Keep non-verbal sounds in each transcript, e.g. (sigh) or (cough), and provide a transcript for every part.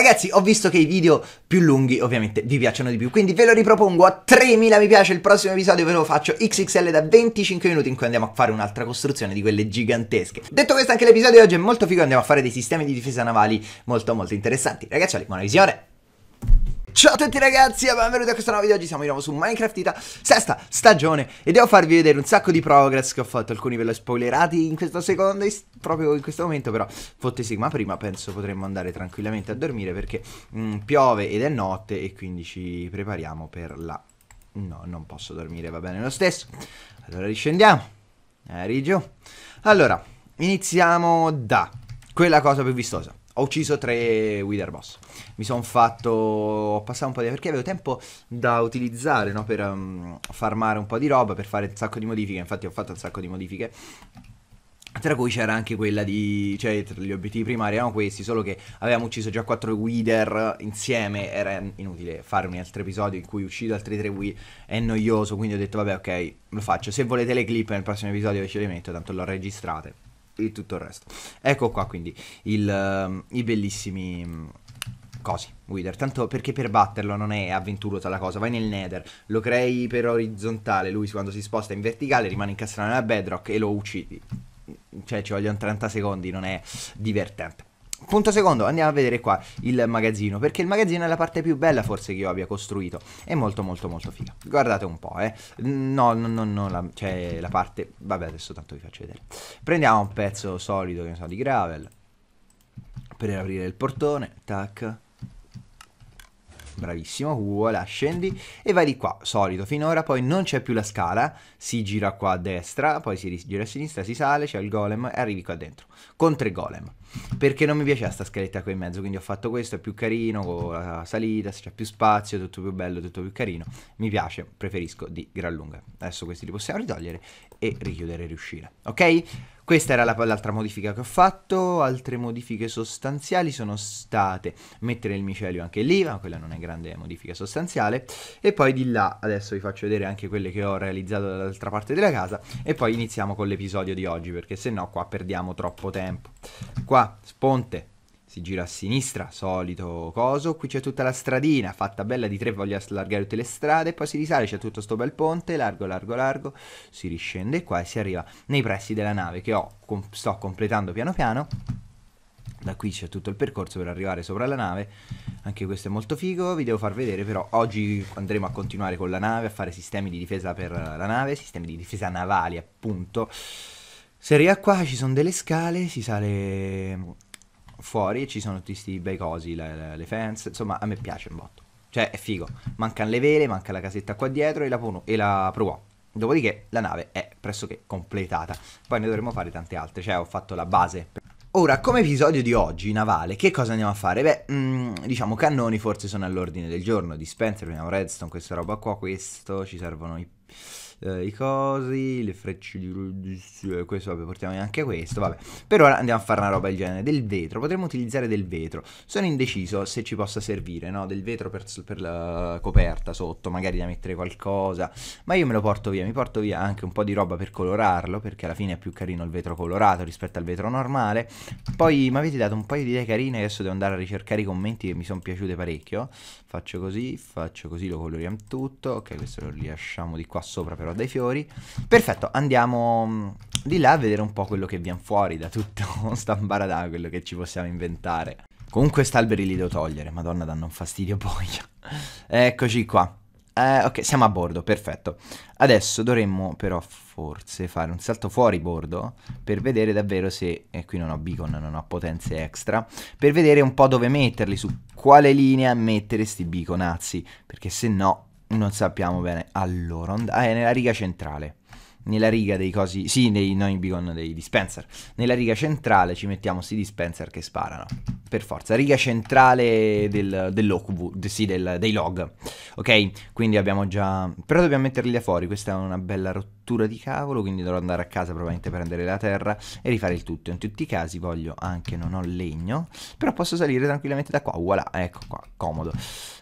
Ragazzi, ho visto che i video più lunghi ovviamente vi piacciono di più, quindi ve lo ripropongo a 3000 mi piace il prossimo episodio ve lo faccio XXL da 25 minuti in cui andiamo a fare un'altra costruzione di quelle gigantesche. Detto questo, anche l'episodio di oggi è molto figo, andiamo a fare dei sistemi di difesa navali molto molto interessanti. Ragazzi, buona visione! Ciao a tutti ragazzi e benvenuti a questo nuovo video, oggi siamo di nuovo su Minecraft Ita, sesta stagione e devo farvi vedere un sacco di progress che ho fatto, alcuni ve l'ho spoilerati in questo secondo, proprio in questo momento però Fotte Sigma prima penso potremmo andare tranquillamente a dormire perché mh, mm, piove ed è notte e quindi ci prepariamo per la... no non posso dormire, va bene lo stesso, allora riscendiamo, eri giù, allora iniziamo da quella cosa più vistosa. Ho ucciso tre Wither Boss. Mi sono fatto. Ho passato un po' di. perché avevo tempo da utilizzare no? per um, farmare un po' di roba, per fare un sacco di modifiche. Infatti, ho fatto un sacco di modifiche. Tra cui c'era anche quella di. cioè, tra gli obiettivi primari erano questi, solo che avevamo ucciso già 4 Wither insieme. Era inutile fare un altro episodio in cui uccido altri 3 Wither. È noioso, quindi ho detto, vabbè, ok, lo faccio. Se volete le clip nel prossimo episodio ve ce le metto, tanto l'ho registrate e tutto il resto. Ecco qua quindi il, uh, i bellissimi mm, cosi, Wither. Tanto perché per batterlo non è avventurosa la cosa, vai nel nether, lo crei per orizzontale, lui quando si sposta in verticale rimane incastrato nella bedrock e lo uccidi. Cioè ci vogliono 30 secondi, non è divertente. Punto secondo, andiamo a vedere qua il magazzino, perché il magazzino è la parte più bella forse che io abbia costruito, è molto molto molto figa, guardate un po', eh, no, no, no, no la, cioè la parte, vabbè adesso tanto vi faccio vedere, prendiamo un pezzo solido, che ne so, di gravel, per aprire il portone, tac, bravissimo, voilà, scendi e vai di qua, solito, finora poi non c'è più la scala, si gira qua a destra, poi si gira a sinistra, si sale, c'è il golem e arrivi qua dentro, con tre golem perché non mi piaceva sta scaletta qui in mezzo, quindi ho fatto questo, è più carino, con la salita, c'è più spazio, tutto più bello, tutto più carino, mi piace, preferisco di gran lunga. Adesso questi li possiamo ritogliere e richiudere e riuscire, ok? Questa era la, l'altra modifica che ho fatto, altre modifiche sostanziali sono state mettere il micelio anche lì, ma quella non è grande modifica sostanziale, e poi di là adesso vi faccio vedere anche quelle che ho realizzato dall'altra parte della casa e poi iniziamo con l'episodio di oggi perché se no qua perdiamo troppo tempo. Qua qua, sponte, si gira a sinistra, solito coso, qui c'è tutta la stradina, fatta bella di tre, voglio allargare tutte le strade, poi si risale, c'è tutto sto bel ponte, largo, largo, largo, si riscende qua e si arriva nei pressi della nave che ho, com sto completando piano piano, da qui c'è tutto il percorso per arrivare sopra la nave anche questo è molto figo vi devo far vedere però oggi andremo a continuare con la nave a fare sistemi di difesa per la nave sistemi di difesa navali appunto Serie arriva qua ci sono delle scale, si sale fuori e ci sono tutti questi bei cosi, le, le, le, fence, insomma a me piace un botto. Cioè è figo, mancano le vele, manca la casetta qua dietro e la, Pro e la Pro Dopodiché la nave è pressoché completata, poi ne dovremo fare tante altre, cioè ho fatto la base. Ora, come episodio di oggi, navale, che cosa andiamo a fare? Beh, mh, mm, diciamo cannoni forse sono all'ordine del giorno, dispenser, abbiamo redstone, questa roba qua, questo, ci servono i eh, i cosi, le frecce di... Eh, questo, vabbè, portiamo anche questo, vabbè. Per ora andiamo a fare una roba del genere, del vetro, potremmo utilizzare del vetro. Sono indeciso se ci possa servire, no? Del vetro per, per la coperta sotto, magari da mettere qualcosa, ma io me lo porto via, mi porto via anche un po' di roba per colorarlo, perché alla fine è più carino il vetro colorato rispetto al vetro normale. Poi mi avete dato un paio di idee carine, adesso devo andare a ricercare i commenti che mi sono piaciute parecchio. Faccio così, faccio così, lo coloriamo tutto, ok, questo lo rilasciamo di qua sopra però euro dai fiori. Perfetto, andiamo mm, di là a vedere un po' quello che viene fuori da tutto (laughs) Stambaradà, quello che ci possiamo inventare. Comunque quest'alberi li devo togliere, madonna danno un fastidio (laughs) poi. Eccoci qua. Eh, ok, siamo a bordo, perfetto. Adesso dovremmo però forse fare un salto fuori bordo per vedere davvero se... E eh, qui non ho beacon, non ho potenze extra. Per vedere un po' dove metterli, su quale linea mettere sti beaconazzi. Perché se no non sappiamo bene. Allora, ah, è nella riga centrale nella riga dei cosi, sì, nei, no, beacon dei dispenser, nella riga centrale ci mettiamo sti dispenser che sparano, per forza, riga centrale del, dell'OQV, de, sì, del, dei log, ok? Quindi abbiamo già, però dobbiamo metterli da fuori, questa è una bella rottura di cavolo, quindi dovrò andare a casa probabilmente prendere la terra e rifare il tutto, in tutti i casi voglio anche, non ho legno, però posso salire tranquillamente da qua, voilà, ecco qua, comodo.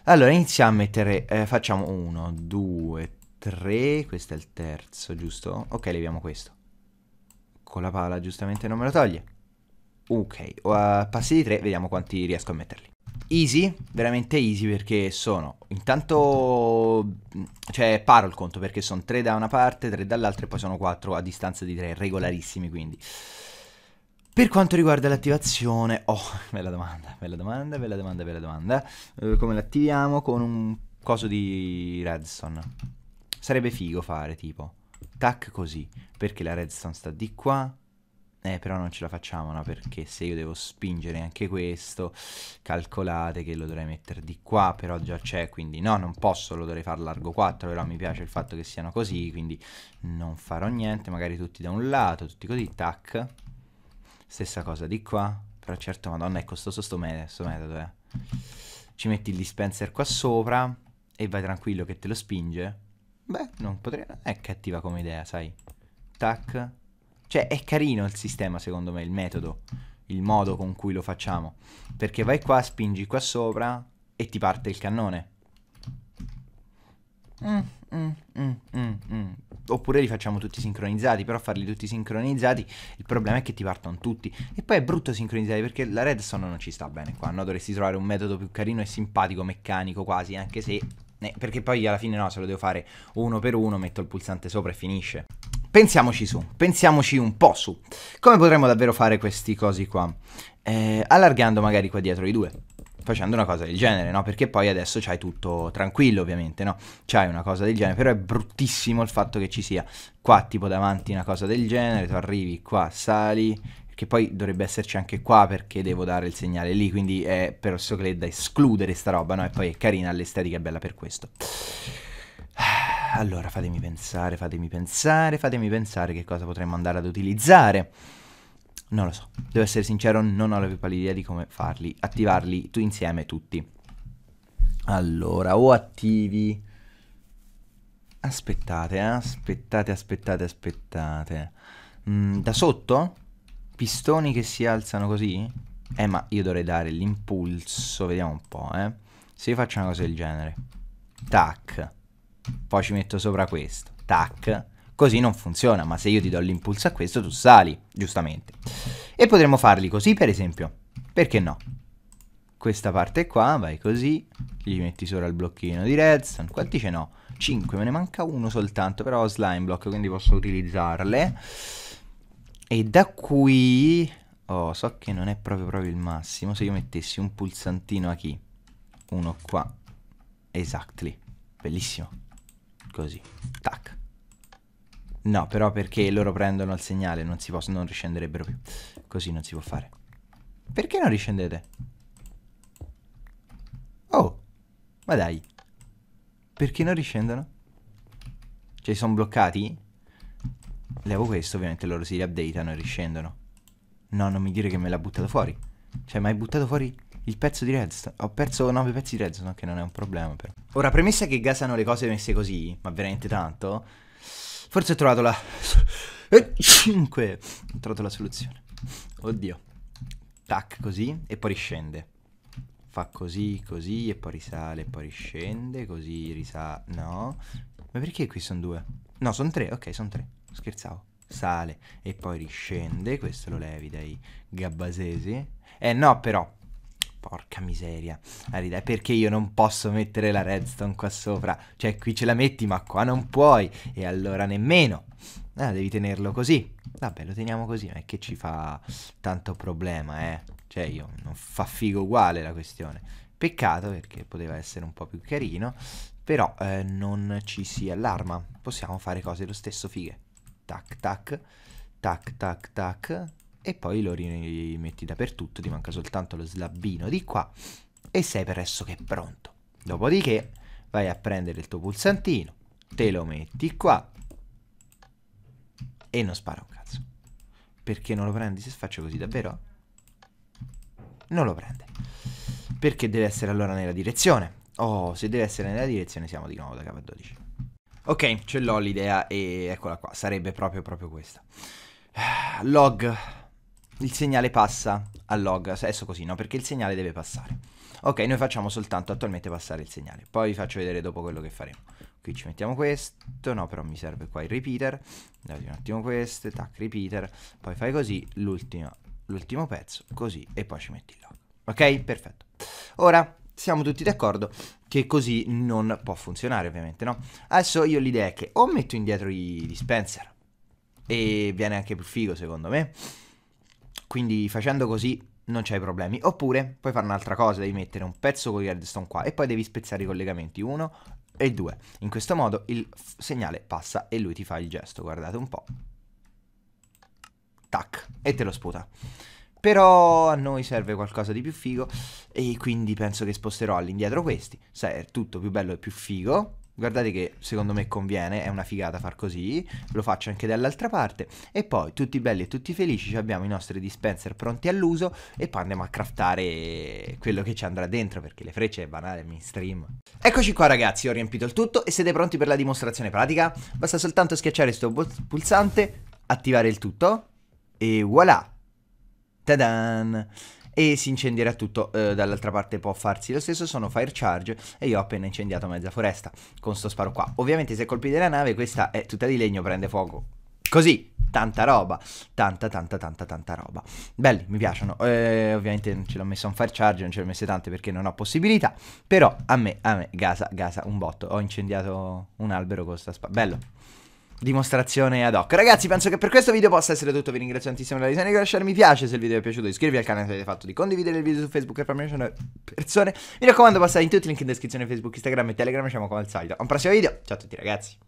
Allora iniziamo a mettere, eh, facciamo 1, 2, 3. 3, questo è il terzo, giusto? Ok, leviamo questo. Con la pala giustamente non me lo toglie. Ok, uh, passi di 3, vediamo quanti riesco a metterli. Easy, veramente easy perché sono intanto, cioè paro il conto perché sono 3 da una parte, 3 dall'altra e poi sono 4 a distanza di 3, regolarissimi quindi. Per quanto riguarda l'attivazione, oh, (laughs) bella domanda, bella domanda, bella domanda, bella domanda. Eh, come l'attiviamo? Con un coso di redstone. Sarebbe figo fare tipo tac così, perché la redstone sta di qua. Eh, però non ce la facciamo, no? Perché se io devo spingere anche questo, calcolate che lo dovrei mettere di qua, però già c'è, quindi no, non posso, lo dovrei far largo 4, però mi piace il fatto che siano così, quindi non farò niente, magari tutti da un lato, tutti così, tac. Stessa cosa di qua, però certo, madonna, è costoso sto, me sto metodo, eh. Ci metti il dispenser qua sopra e vai tranquillo che te lo spinge Beh, non potrei... È cattiva come idea, sai. Tac. Cioè, è carino il sistema, secondo me, il metodo, il modo con cui lo facciamo. Perché vai qua, spingi qua sopra e ti parte il cannone. Mm, mm, mm, mm, mm. Oppure li facciamo tutti sincronizzati, però farli tutti sincronizzati il problema è che ti partono tutti. E poi è brutto sincronizzare perché la redstone non ci sta bene qua, no? Dovresti trovare un metodo più carino e simpatico, meccanico quasi, anche se eh, perché poi alla fine no, se lo devo fare uno per uno, metto il pulsante sopra e finisce. Pensiamoci su, pensiamoci un po' su. Come potremmo davvero fare questi cosi qua? Eh, allargando magari qua dietro i due facendo una cosa del genere, no? Perché poi adesso c'hai tutto tranquillo, ovviamente, no? C'hai una cosa del genere, però è bruttissimo il fatto che ci sia qua tipo davanti una cosa del genere, tu arrivi qua, sali, che poi dovrebbe esserci anche qua perché devo dare il segnale lì, quindi è per Socle da escludere sta roba, no? E poi è carina, l'estetica è bella per questo. Allora, fatemi pensare, fatemi pensare, fatemi pensare che cosa potremmo andare ad utilizzare. Non lo so, devo essere sincero, non ho la più pallida idea di come farli, attivarli tu insieme tutti. Allora, o attivi... Aspettate, eh? aspettate, aspettate, aspettate. Mm, da sotto? pistoni che si alzano così? Eh, ma io dovrei dare l'impulso, vediamo un po', eh. Se io faccio una cosa del genere, tac, poi ci metto sopra questo, tac, così non funziona, ma se io ti do l'impulso a questo tu sali, giustamente. E potremmo farli così, per esempio, perché no? Questa parte qua, vai così, gli metti sopra il blocchino di redstone, quanti ce n'ho? 5, me ne manca uno soltanto, però ho slime block, quindi posso utilizzarle. E da qui... Oh, so che non è proprio proprio il massimo. Se io mettessi un pulsantino a chi? Uno qua. Exactly. Bellissimo. Così. Tac. No, però perché loro prendono il segnale, non si possono, non riscenderebbero più. Così non si può fare. Perché non riscendete? Oh, ma dai. Perché non riscendono? Cioè, sono bloccati? Levo questo, ovviamente loro si riupdatano e riscendono. No, non mi dire che me l'ha buttato fuori. Cioè, ma hai buttato fuori il pezzo di redstone. Ho perso 9 pezzi di redstone, che non è un problema però. Ora, premessa che gasano le cose messe così, ma veramente tanto. Forse ho trovato la... 5! (laughs) Eh, ho trovato la soluzione. Oddio. Tac, così, e poi riscende. Fa così, così, e poi risale, e poi riscende, così, risale... No. Ma perché qui sono due? No, sono tre, ok, sono tre scherzavo sale e poi riscende questo lo levi dai gabbasesi eh no però porca miseria Arida, perché io non posso mettere la redstone qua sopra cioè qui ce la metti ma qua non puoi e allora nemmeno ah devi tenerlo così vabbè lo teniamo così non è che ci fa tanto problema eh cioè io non fa figo uguale la questione peccato perché poteva essere un po' più carino però eh, non ci si allarma possiamo fare cose lo stesso fighe tac, tac, tac, tac, tac, e poi lo rimetti dappertutto, ti manca soltanto lo slabbino di qua, e sei presso che è pronto. Dopodiché vai a prendere il tuo pulsantino, te lo metti qua, e non spara un cazzo. Perché non lo prendi se faccio così davvero? Non lo prende. Perché deve essere allora nella direzione. Oh, se deve essere nella direzione siamo di nuovo da a 12 Ok, ce l'ho l'idea e eccola qua, sarebbe proprio, proprio questa. Log, il segnale passa al log, adesso così no, perché il segnale deve passare. Ok, noi facciamo soltanto attualmente passare il segnale, poi vi faccio vedere dopo quello che faremo. Qui ci mettiamo questo, no però mi serve qua il repeater, andiamo un attimo questo, tac repeater, poi fai così, l'ultimo pezzo, così e poi ci metti il log. Ok, perfetto. Ora siamo tutti d'accordo che così non può funzionare, ovviamente, no? Adesso io l'idea è che o metto indietro i dispenser e viene anche più figo, secondo me. Quindi facendo così non c'hai problemi. Oppure puoi fare un'altra cosa, devi mettere un pezzo con i redstone qua e poi devi spezzare i collegamenti 1 e 2. In questo modo il segnale passa e lui ti fa il gesto, guardate un po'. Tac, e te lo sputa. Però a noi serve qualcosa di più figo e quindi penso che sposterò all'indietro questi. Se è tutto più bello e più figo. Guardate che secondo me conviene, è una figata far così, lo faccio anche dall'altra parte e poi tutti belli e tutti felici abbiamo i nostri dispenser pronti all'uso e poi andiamo a craftare quello che ci andrà dentro perché le frecce è banale, mainstream. Eccoci qua ragazzi, ho riempito il tutto e siete pronti per la dimostrazione pratica? Basta soltanto schiacciare questo pulsante, attivare il tutto e voilà! Tadan! E si incendierà tutto, eh, dall'altra parte può farsi lo stesso, sono fire charge e io ho appena incendiato mezza foresta con sto sparo qua. Ovviamente se colpite la nave questa è tutta di legno, prende fuoco. Così, tanta roba, tanta tanta tanta tanta roba. Belli, mi piacciono. Eh, ovviamente non ce l'ho messo un fire charge, non ce l'ho messe tante perché non ho possibilità, però a me, a me, gasa, gasa, un botto. Ho incendiato un albero con sta spada. Bello dimostrazione ad hoc. Ragazzi, penso che per questo video possa essere tutto. Vi ringrazio tantissimo per la visione, di lasciare mi piace se il video vi è piaciuto, iscrivervi al canale se avete fatto, di condividere il video su Facebook e farmi conoscere persone. Mi raccomando, passate in tutti i link in descrizione Facebook, Instagram e Telegram, Ci siamo come al solito. A un prossimo video, ciao a tutti ragazzi.